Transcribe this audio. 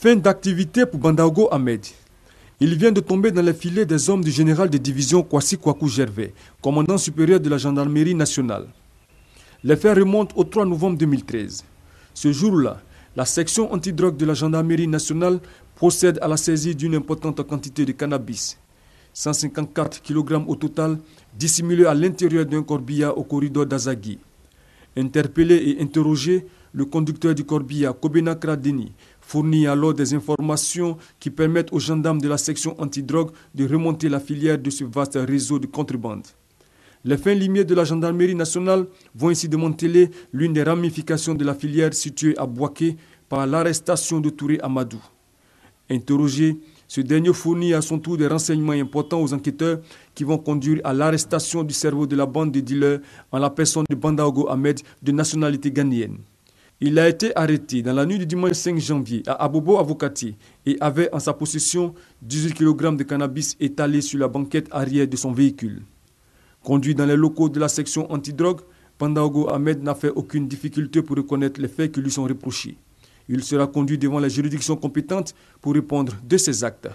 Fin d'activité pour Bandago Ahmed. Il vient de tomber dans les filets des hommes du général de division Kwasi Kwaku Gervais, commandant supérieur de la gendarmerie nationale. Les faits remontent au 3 novembre 2013. Ce jour-là, la section antidrogue de la gendarmerie nationale procède à la saisie d'une importante quantité de cannabis. 154 kg au total, dissimulés à l'intérieur d'un corbillard au corridor d'Azagui. Interpellé et interrogé, le conducteur du corbillard, Kobena Kradini, fournit alors des informations qui permettent aux gendarmes de la section antidrogue de remonter la filière de ce vaste réseau de contrebande. Les fins limiers de la gendarmerie nationale vont ainsi démanteler l'une des ramifications de la filière située à Boaké par l'arrestation de Touré Amadou. Interrogé, ce dernier fournit à son tour des renseignements importants aux enquêteurs qui vont conduire à l'arrestation du cerveau de la bande de dealers en la personne de Bandaogo Ahmed de nationalité ghanéenne. Il a été arrêté dans la nuit du dimanche 5 janvier à Abobo Avocati et avait en sa possession 18 kg de cannabis étalé sur la banquette arrière de son véhicule. Conduit dans les locaux de la section antidrogue, Pandaogo Ahmed n'a fait aucune difficulté pour reconnaître les faits qui lui sont reprochés. Il sera conduit devant la juridiction compétente pour répondre de ses actes.